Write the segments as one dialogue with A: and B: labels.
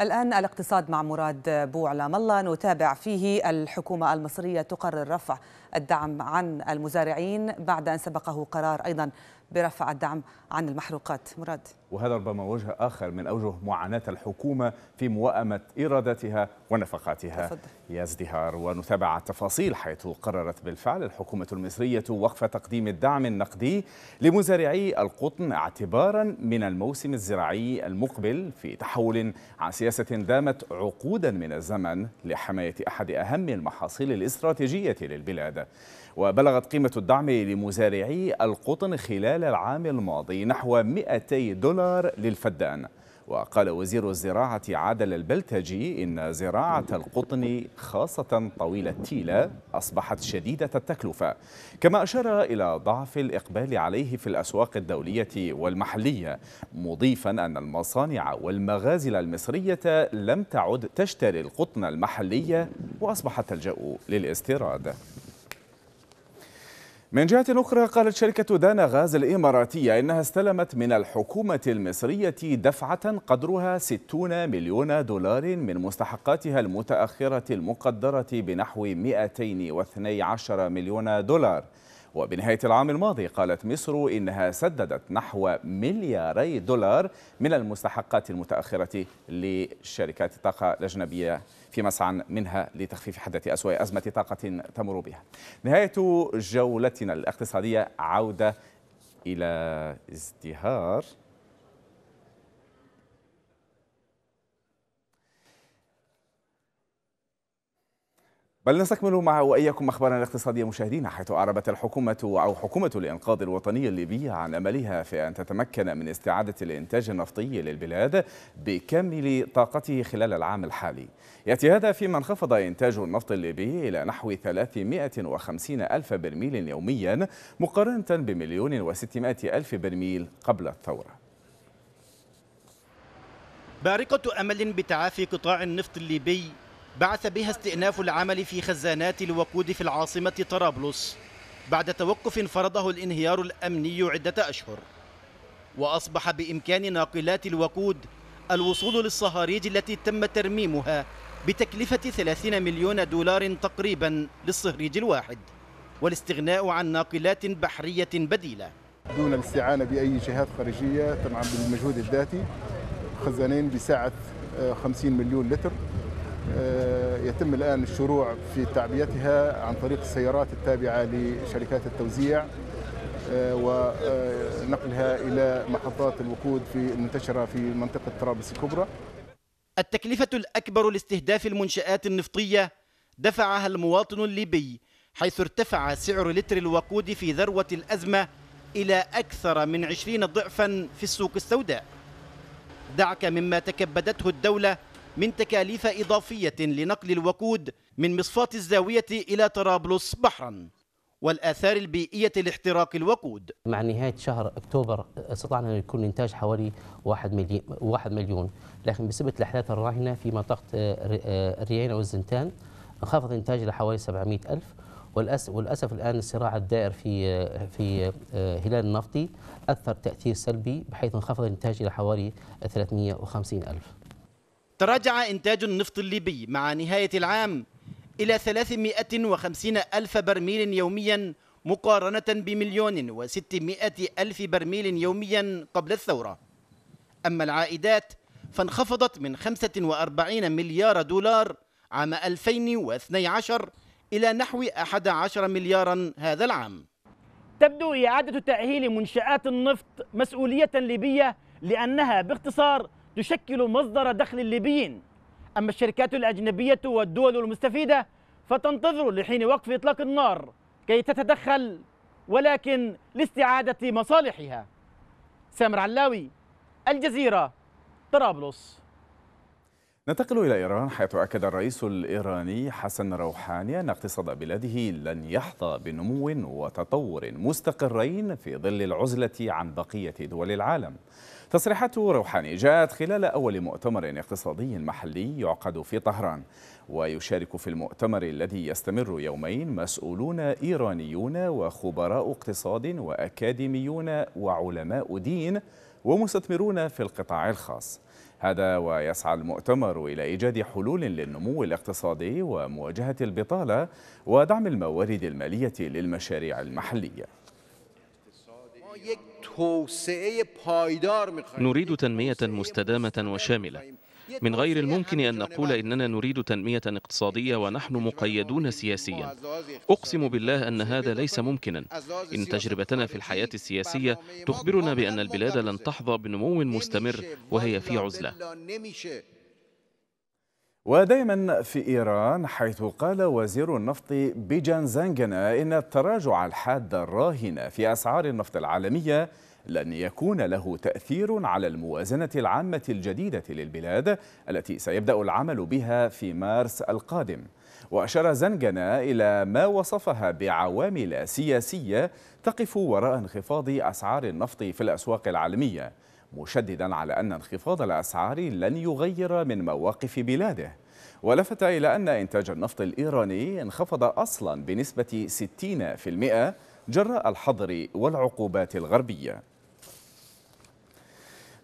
A: الآن الاقتصاد مع مراد بوعلام الله نتابع فيه الحكومة المصرية تقرر رفع الدعم عن المزارعين بعد أن سبقه قرار أيضا برفع الدعم عن المحروقات مراد
B: وهذا ربما وجه آخر من أوجه معاناة الحكومة في موائمة إيراداتها ونفقاتها تفضل. يا ازدهار ونتابع التفاصيل حيث قررت بالفعل الحكومة المصرية وقف تقديم الدعم النقدي لمزارعي القطن اعتبارا من الموسم الزراعي المقبل في تحول عن سياسة دامت عقودا من الزمن لحماية أحد أهم المحاصيل الاستراتيجية للبلاد وبلغت قيمة الدعم لمزارعي القطن خلال العام الماضي نحو 200 دولار للفدان وقال وزير الزراعة عادل البلتجي إن زراعة القطن خاصة طويل التيلة أصبحت شديدة التكلفة كما أشار إلى ضعف الإقبال عليه في الأسواق الدولية والمحلية مضيفا أن المصانع والمغازل المصرية لم تعد تشتري القطن المحلية وأصبح تلجأ للاستيراد من جهة أخرى قالت شركة دانا غاز الإماراتية إنها استلمت من الحكومة المصرية دفعة قدرها 60 مليون دولار من مستحقاتها المتأخرة المقدرة بنحو 212 مليون دولار وبنهاية العام الماضي قالت مصر إنها سددت نحو ملياري دولار من المستحقات المتأخرة لشركات الطاقة الأجنبية في مسعى منها لتخفيف حدة أسوأ أزمة طاقة تمر بها نهاية جولتنا الاقتصادية عودة إلى ازدهار بل نستكمل مع وإياكم أخبارنا الاقتصادية مشاهدينا حيث أعربت الحكومة أو حكومة الإنقاذ الوطني الليبية عن أملها في أن تتمكن من استعادة الإنتاج النفطي للبلاد بكامل طاقته خلال العام الحالي يأتي هذا فيما انخفض إنتاج النفط الليبي إلى نحو 350 ألف برميل يوميا مقارنة بمليون و ألف برميل قبل الثورة
A: بارقة أمل بتعافي قطاع النفط الليبي بعث بها استئناف العمل في خزانات الوقود في العاصمة طرابلس بعد توقف فرضه الانهيار الأمني عدة أشهر وأصبح بإمكان ناقلات الوقود الوصول للصهاريج التي تم ترميمها بتكلفة 30 مليون دولار تقريبا للصهريج الواحد والاستغناء عن ناقلات بحرية بديلة دون الاستعانة بأي جهات خارجية طبعا بالمجهود الذاتي خزانين بسعة 50 مليون لتر آه، يتم الآن الشروع في تعبئتها عن طريق السيارات التابعة لشركات التوزيع آه، ونقلها إلى محطات الوقود في المنتشرة في منطقة طرابلس الكبرى التكلفة الأكبر لاستهداف المنشآت النفطية دفعها المواطن الليبي حيث ارتفع سعر لتر الوقود في ذروة الأزمة إلى أكثر من 20 ضعفا في السوق السوداء دعك مما تكبدته الدولة من تكاليف إضافية لنقل الوقود من مصفاة الزاوية إلى طرابلس بحرا والآثار البيئية لاحتراق الوقود مع نهاية شهر أكتوبر استطعنا أن يكون الإنتاج حوالي 1 مليون, 1 مليون لكن بسبب الأحداث الراهنة في منطقة الريينة آه، آه، والزنتان انخفض الإنتاج إلى حوالي 700 ألف وللاسف الان الصراع الدائر في آه، في هلال النفطي اثر تاثير سلبي بحيث انخفض الانتاج الى حوالي 350 الف تراجع إنتاج النفط الليبي مع نهاية العام إلى 350 ألف برميل يوميا مقارنة بمليون و600 ألف برميل يوميا قبل الثورة أما العائدات فانخفضت من 45 مليار دولار عام 2012 إلى نحو 11 مليارا هذا العام تبدو إعادة تأهيل منشآت النفط مسؤولية ليبية لأنها باختصار تشكل مصدر دخل الليبيين أما الشركات الأجنبية والدول المستفيدة فتنتظر لحين وقف إطلاق النار كي تتدخل ولكن لاستعادة مصالحها سامر علاوي الجزيرة طرابلس
B: ننتقل إلى إيران حيث أكد الرئيس الإيراني حسن روحاني أن اقتصاد بلاده لن يحظى بنمو وتطور مستقرين في ظل العزلة عن بقية دول العالم تصريحات روحاني جاءت خلال أول مؤتمر اقتصادي محلي يعقد في طهران ويشارك في المؤتمر الذي يستمر يومين مسؤولون إيرانيون وخبراء اقتصاد وأكاديميون وعلماء دين ومستثمرون في القطاع الخاص هذا ويسعى المؤتمر إلى إيجاد حلول للنمو الاقتصادي ومواجهة البطالة ودعم الموارد المالية للمشاريع المحلية نريد تنمية مستدامة وشاملة من غير الممكن أن نقول إننا نريد تنمية اقتصادية ونحن مقيدون سياسيا أقسم بالله أن هذا ليس ممكنا إن تجربتنا في الحياة السياسية تخبرنا بأن البلاد لن تحظى بنمو مستمر وهي في عزلة ودائما في إيران حيث قال وزير النفط بيجان زانجنا إن التراجع الحاد الراهن في أسعار النفط العالمية لن يكون له تأثير على الموازنة العامة الجديدة للبلاد التي سيبدأ العمل بها في مارس القادم وأشار زنجنا إلى ما وصفها بعوامل سياسية تقف وراء انخفاض أسعار النفط في الأسواق العالمية مشددا على أن انخفاض الأسعار لن يغير من مواقف بلاده ولفت إلى أن إنتاج النفط الإيراني انخفض أصلا بنسبة 60% جراء الحظر والعقوبات الغربية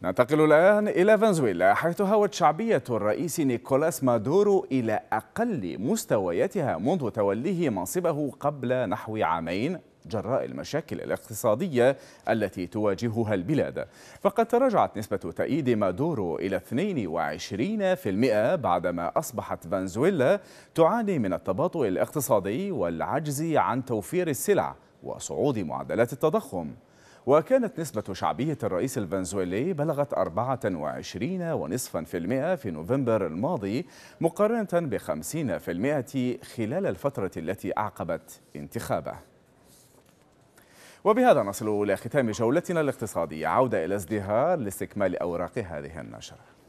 B: ننتقل الآن إلى فنزويلا حيث هوت شعبية الرئيس نيكولاس مادورو إلى أقل مستوياتها منذ توليه منصبه قبل نحو عامين جراء المشاكل الاقتصادية التي تواجهها البلاد فقد تراجعت نسبة تأييد مادورو إلى 22% بعدما أصبحت فنزويلا تعاني من التباطؤ الاقتصادي والعجز عن توفير السلع وصعود معدلات التضخم وكانت نسبة شعبية الرئيس الفنزويلي بلغت 24.5% في نوفمبر الماضي مقارنة ب 50% خلال الفترة التي أعقبت انتخابه وبهذا نصل إلى ختام جولتنا الاقتصادية عودة إلى ازدهار لاستكمال أوراق هذه النشرة